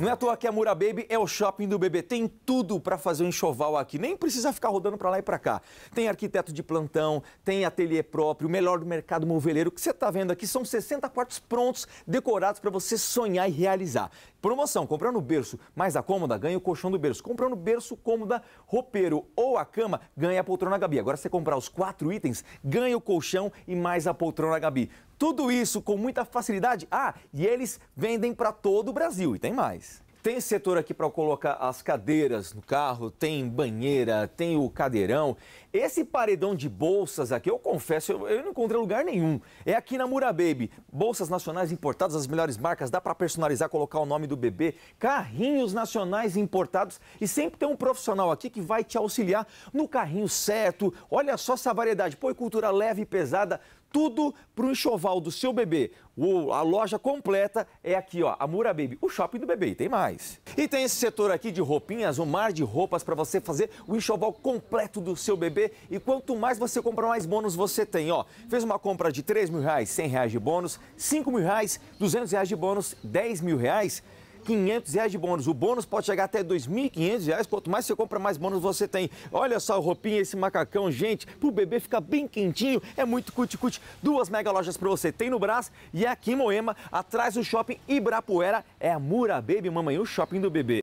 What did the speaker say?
Não é à toa que a Mura Baby é o shopping do bebê. Tem tudo para fazer um enxoval aqui. Nem precisa ficar rodando para lá e para cá. Tem arquiteto de plantão, tem ateliê próprio, o melhor do mercado moveleiro. O que você está vendo aqui são 60 quartos prontos, decorados para você sonhar e realizar. Promoção, comprando berço mais a cômoda, ganha o colchão do berço. Comprando berço, cômoda, roupeiro ou a cama, ganha a poltrona Gabi. Agora, se você comprar os quatro itens, ganha o colchão e mais a poltrona Gabi. Tudo isso com muita facilidade. Ah, e eles vendem para todo o Brasil e tem mais. Tem esse setor aqui para colocar as cadeiras no carro, tem banheira, tem o cadeirão. Esse paredão de bolsas aqui, eu confesso, eu, eu não encontrei lugar nenhum. É aqui na Murababy. Bolsas nacionais importadas, as melhores marcas, dá para personalizar, colocar o nome do bebê. Carrinhos nacionais importados e sempre tem um profissional aqui que vai te auxiliar no carrinho certo. Olha só essa variedade, Pô, cultura leve e pesada, tudo para o enxoval do seu bebê. O, a loja completa é aqui, ó, a Mura Baby, o shopping do bebê, e tem mais. E tem esse setor aqui de roupinhas, um mar de roupas para você fazer o enxoval completo do seu bebê. E quanto mais você compra mais bônus você tem, ó. Fez uma compra de 3 mil reais, 100 reais de bônus, 5 mil reais, 200 reais de bônus, 10 mil reais 500 reais de bônus. O bônus pode chegar até 2.500 reais. Quanto mais você compra, mais bônus você tem. Olha só a roupinha, esse macacão, gente. Para o bebê ficar bem quentinho. É muito cuti-cuti. Duas mega lojas para você. Tem no Brás e aqui em Moema, atrás do shopping Ibrapuera. É a Mura Baby Mamãe, o shopping do bebê.